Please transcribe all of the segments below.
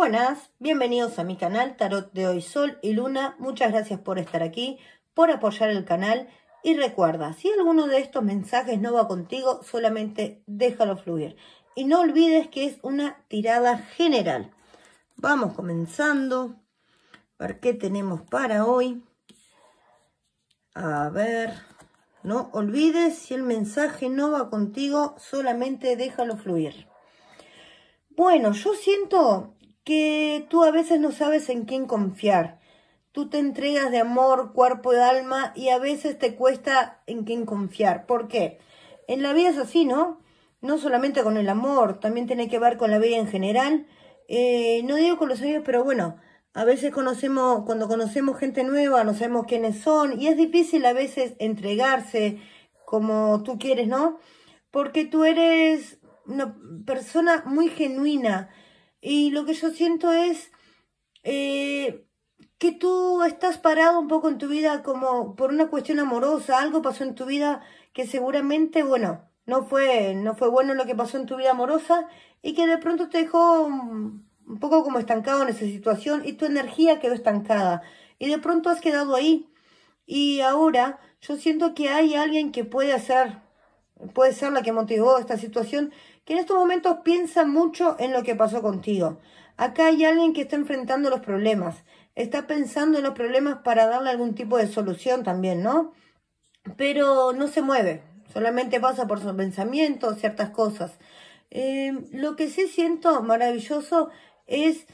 Buenas, bienvenidos a mi canal Tarot de hoy Sol y Luna. Muchas gracias por estar aquí, por apoyar el canal y recuerda, si alguno de estos mensajes no va contigo, solamente déjalo fluir. Y no olvides que es una tirada general. Vamos comenzando. A ver qué tenemos para hoy. A ver, no olvides, si el mensaje no va contigo, solamente déjalo fluir. Bueno, yo siento que tú a veces no sabes en quién confiar. Tú te entregas de amor, cuerpo y alma y a veces te cuesta en quién confiar. ¿Por qué? En la vida es así, ¿no? No solamente con el amor, también tiene que ver con la vida en general. Eh, no digo con los amigos, pero bueno, a veces conocemos, cuando conocemos gente nueva, no sabemos quiénes son y es difícil a veces entregarse como tú quieres, ¿no? Porque tú eres una persona muy genuina y lo que yo siento es eh, que tú estás parado un poco en tu vida como por una cuestión amorosa, algo pasó en tu vida que seguramente, bueno, no fue, no fue bueno lo que pasó en tu vida amorosa y que de pronto te dejó un poco como estancado en esa situación y tu energía quedó estancada y de pronto has quedado ahí. Y ahora yo siento que hay alguien que puede hacer puede ser la que motivó esta situación, que en estos momentos piensa mucho en lo que pasó contigo. Acá hay alguien que está enfrentando los problemas, está pensando en los problemas para darle algún tipo de solución también, ¿no? Pero no se mueve, solamente pasa por sus pensamientos, ciertas cosas. Em, lo que sí siento maravilloso es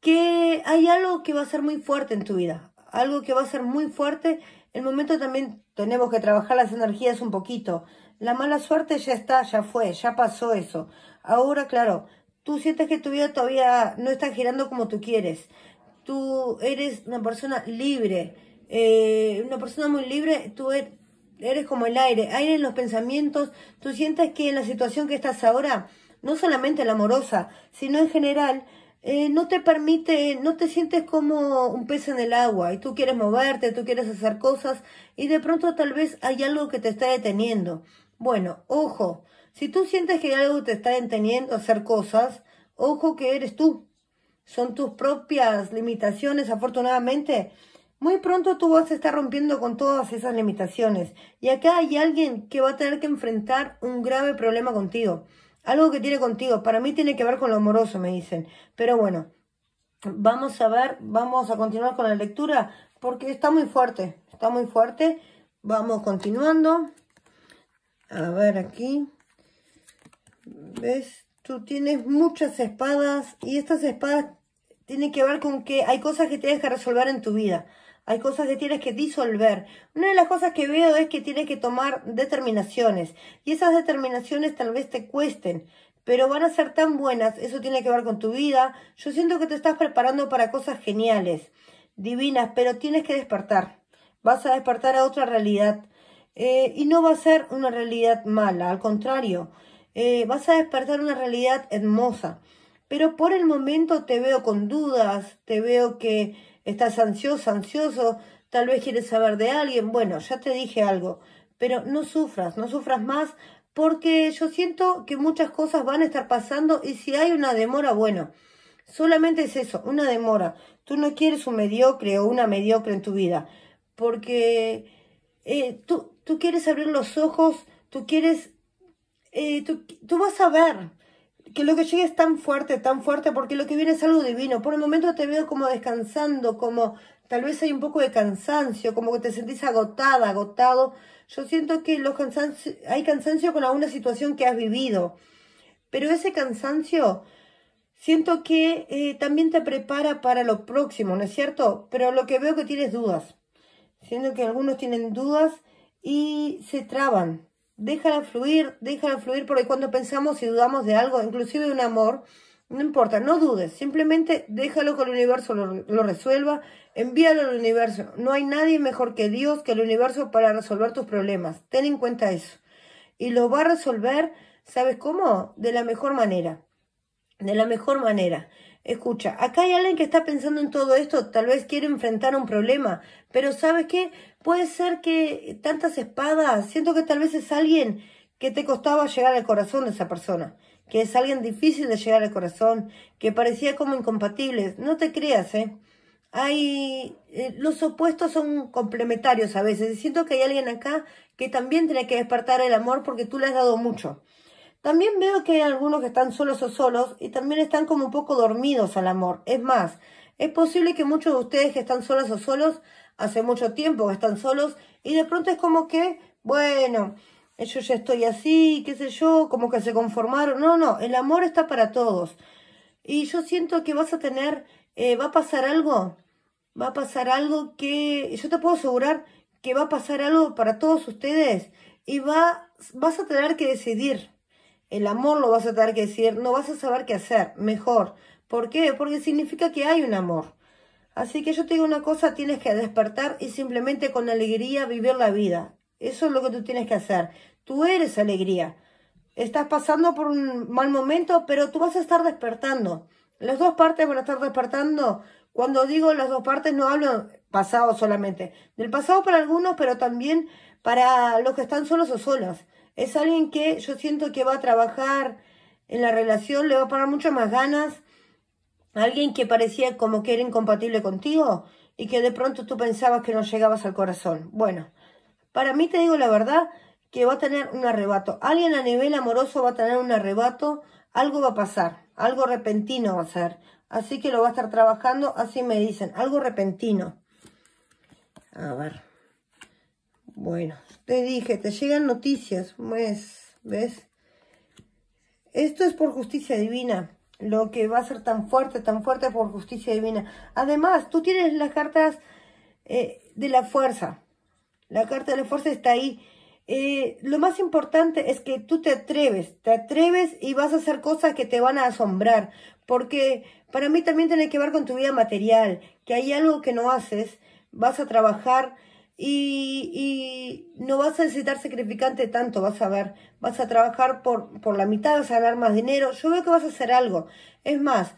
que hay algo que va a ser muy fuerte en tu vida, algo que va a ser muy fuerte. El momento también tenemos que trabajar las energías un poquito. La mala suerte ya está, ya fue, ya pasó eso. Ahora, claro, tú sientes que tu vida todavía no está girando como tú quieres. Tú eres una persona libre, eh, una persona muy libre, tú e-, eres, como el aire, aire en los pensamientos, tú sientes que en la situación que estás ahora, no solamente la amorosa, sino en general, eh, no te permite, no te sientes como un pez en el agua y tú quieres moverte, tú quieres hacer cosas y de pronto tal vez hay algo que te está deteniendo. Bueno, ojo, si tú sientes que algo te está entendiendo, hacer cosas, ojo que eres tú. Son tus propias limitaciones, afortunadamente. Muy pronto tú vas a estar rompiendo con todas esas limitaciones. Y acá hay alguien que va a tener que enfrentar un grave problema contigo. Algo que tiene contigo. Para mí tiene que ver con lo amoroso, me dicen. Pero bueno, vamos a ver, vamos a continuar con la lectura porque está muy fuerte. Está muy fuerte. Vamos continuando. A ver aquí. ¿Ves? Tú tienes muchas espadas y estas espadas tienen que ver con que hay cosas que tienes que resolver en tu vida. Hay cosas que tienes que disolver. Una de las cosas que veo es que tienes que tomar determinaciones. Y esas determinaciones tal vez te cuesten, pero van a ser tan buenas. Eso tiene que ver con tu vida. Yo siento que te estás preparando para cosas geniales, divinas, pero tienes que despertar. Vas a despertar a otra realidad. Eh, y no va a ser una realidad mala, al contrario, eh, vas a despertar una realidad hermosa. Pero por el momento te veo con dudas, te veo que estás ansioso, ansioso, tal vez quieres saber de alguien. Bueno, ya te dije algo, pero no sufras, no sufras más, porque yo siento que muchas cosas van a estar pasando y si hay una demora, bueno, solamente es eso, una demora. Tú no quieres un mediocre o una mediocre en tu vida, porque eh, tú, tú quieres abrir los ojos, tú quieres, eh, tú, vas a ver que lo que llega es tan fuerte, tan fuerte, porque lo que viene es algo divino. Por el momento te veo como descansando, como tal vez hay un poco de cansancio, como que te sentís agotada, agotado. Yo siento que los cansancio, hay cansancio con alguna situación que has vivido, pero ese cansancio siento que eh, también te prepara para lo próximo, ¿no es cierto? Pero lo que veo que tienes dudas. Siento que algunos tienen dudas y se traban. Déjala fluir, déjala fluir, porque cuando pensamos y dudamos de algo, inclusive de un amor, no importa, no dudes, simplemente déjalo que el universo lo, lo, resuelva, envíalo al universo. No hay nadie mejor que Dios, que el universo para resolver tus problemas. Ten en cuenta eso. Y lo va a resolver, ¿sabes cómo? De la mejor manera. De la mejor manera. Escucha, acá hay alguien que está pensando en todo esto, tal vez quiere enfrentar un problema, pero ¿sabes qué? Puede ser que tantas espadas, siento que tal vez es alguien que te costaba llegar al corazón de esa persona, que es alguien difícil de llegar al corazón, que parecía como incompatible. No te creas, ¿eh? Hay, eh, los opuestos son complementarios a veces. Siento que hay alguien acá que también tiene que despertar el amor porque tú le has dado mucho. También veo que hay algunos que están solos o solos y también están como un poco dormidos al amor. Es más, es posible que muchos de ustedes que están solos o solos, hace mucho tiempo que están solos, y de pronto es como que, bueno, yo ya estoy así, qué sé yo, como que se conformaron. No, no, el amor está para todos. Y yo siento que vas a tener, eh, va a pasar algo, va a pasar algo que, yo te puedo asegurar que va a pasar algo para todos ustedes y va, vas a tener que decidir el amor lo vas a tener que decir, no vas a saber qué hacer, mejor. ¿Por qué? Porque significa que hay un amor. Así que yo te digo una cosa, tienes que despertar y simplemente con alegría vivir la vida. Eso es lo que tú tienes que hacer. Tú eres alegría. Estás pasando por un mal momento, pero tú vas a estar despertando. Las dos partes van a estar despertando. Cuando digo las dos partes no hablo pasado solamente. Del pasado para algunos, pero también para los que están solos o solas. Es alguien que yo siento que va a trabajar en la relación, le va a poner muchas más ganas. Alguien que parecía como que era incompatible contigo y que de pronto tú pensabas que no llegabas al corazón. Bueno, para mí te digo la verdad que va a tener un arrebato. Alguien a nivel amoroso va a tener un arrebato. Algo va a pasar, algo repentino va a ser. Así que lo va a estar trabajando, así me dicen, algo repentino. A ver. Bueno, te dije, te llegan noticias, pues, ¿ves? Esto es por justicia divina, lo que va a ser tan fuerte, tan fuerte por justicia divina. Además, tú tienes las cartas eh, de la fuerza. La carta de la fuerza está ahí. Eh, lo más importante es que tú te atreves, te atreves y vas a hacer cosas que te van a asombrar, porque para mí también tiene que ver con tu vida material, que hay algo que no haces, vas a trabajar y, no vas a necesitar sacrificante tanto, vas a ver, vas a trabajar por, la mitad, vas a ganar más dinero, yo veo que vas a hacer algo. Es más,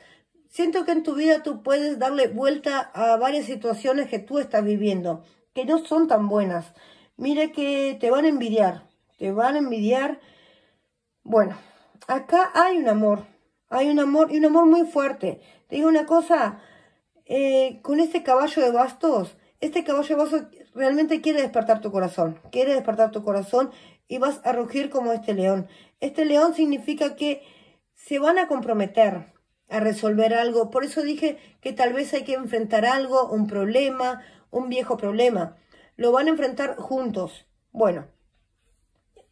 siento que en tu vida tú puedes darle vuelta a varias situaciones que tú estás viviendo, que no son tan buenas. Mire que te van a envidiar, te van a envidiar. Bueno, acá hay un amor, hay un amor y un amor muy fuerte. Te digo una cosa, eh, con este caballo de bastos, este caballo de bastos Realmente quiere despertar tu corazón, quiere despertar tu corazón y vas a rugir como este león. Este león significa que se van a comprometer a resolver algo. Por eso dije que tal vez hay que enfrentar algo, un problema, un viejo problema. Lo van a enfrentar juntos. Bueno,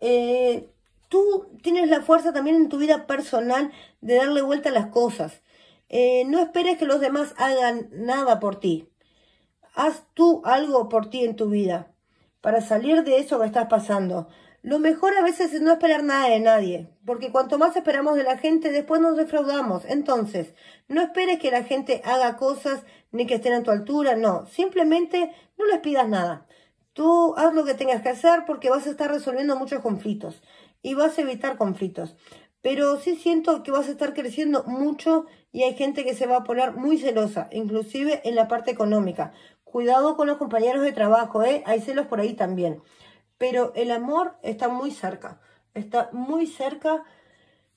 eh, tú tienes la fuerza también en tu vida personal de darle vuelta a las cosas. Eh, no esperes que los demás hagan nada por ti. Haz tú algo por ti en tu vida para salir de eso que estás pasando. Lo mejor a veces es no esperar nada de nadie, porque cuanto más esperamos de la gente, después nos defraudamos. Entonces, no esperes que la gente haga cosas ni que estén a tu altura, no. Simplemente no les pidas nada. Tú haz lo que tengas que hacer porque vas a estar resolviendo muchos conflictos y vas a evitar conflictos. Pero sí siento que vas a estar creciendo mucho y hay gente que se va a poner muy celosa, inclusive en la parte económica, Cuidado con los compañeros de trabajo, ¿eh? Hay celos por ahí también. Pero el amor está muy cerca. Está muy cerca.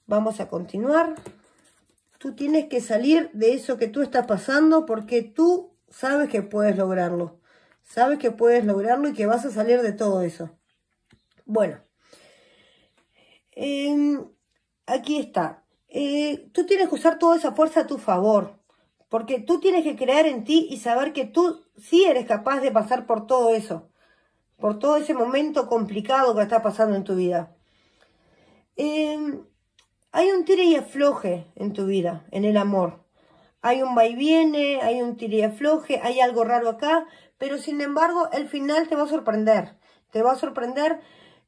Vamos a continuar. Tú tienes que salir de eso que tú estás pasando porque tú sabes que puedes lograrlo. Sabes que puedes lograrlo y que vas a salir de todo eso. Bueno. Em, aquí está. Eh, tú tienes que usar toda esa fuerza a tu favor. Porque tú tienes que creer en ti y saber que tú sí eres capaz de pasar por todo eso. Por todo ese momento complicado que está pasando en tu vida. Em, hay un tire y afloje en tu vida, en el amor. Hay un va y viene, hay un tire y afloje, hay algo raro acá, pero sin embargo el final te va a sorprender. Te va a sorprender.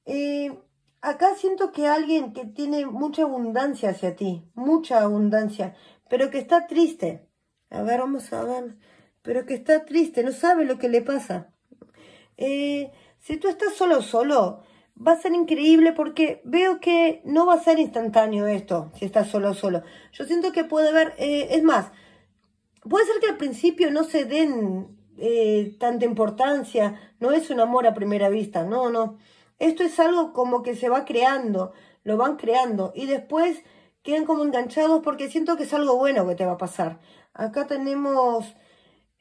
Eh, acá siento que alguien que tiene mucha abundancia hacia ti, mucha abundancia, pero que está triste. A ver, vamos a ver. Pero que está triste, no sabe lo que le pasa. Eh, si tú estás solo solo, va a ser increíble porque veo que no va a ser instantáneo esto, si estás solo solo. Yo siento que puede haber, eh, es más, puede ser que al principio no se den eh, tanta importancia, no es un amor a primera vista, no, no. Esto es algo como que se va creando, lo van creando y después quedan como enganchados porque siento que es algo bueno que te va a pasar. Acá tenemos,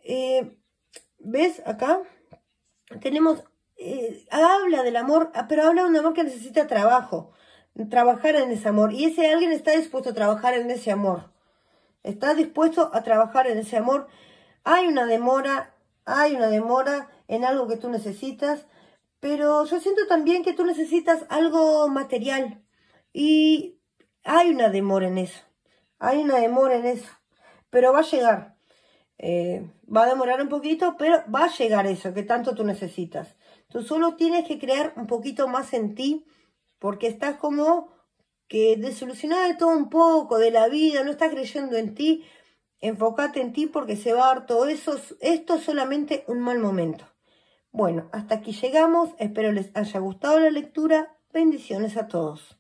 eh, ¿ves? Acá tenemos, eh, habla del amor, ah, pero habla de un amor que necesita trabajo, trabajar en ese amor. Y ese alguien está dispuesto a trabajar en ese amor. Está dispuesto a trabajar en ese amor. Hay una demora, hay una demora en algo que tú necesitas, pero yo siento también que tú necesitas algo material. Y hay una demora en eso. Hay una demora en eso pero va a llegar. Eh, va a demorar un poquito, pero va a llegar eso que tanto tú necesitas. Tú solo tienes que creer un poquito más en ti, porque estás como que desilusionada de todo un poco, de la vida, no estás creyendo en ti. Enfócate en ti porque se va a dar todo eso. Esto es solamente un mal momento. Bueno, hasta aquí llegamos. Espero les haya gustado la lectura. Bendiciones a todos.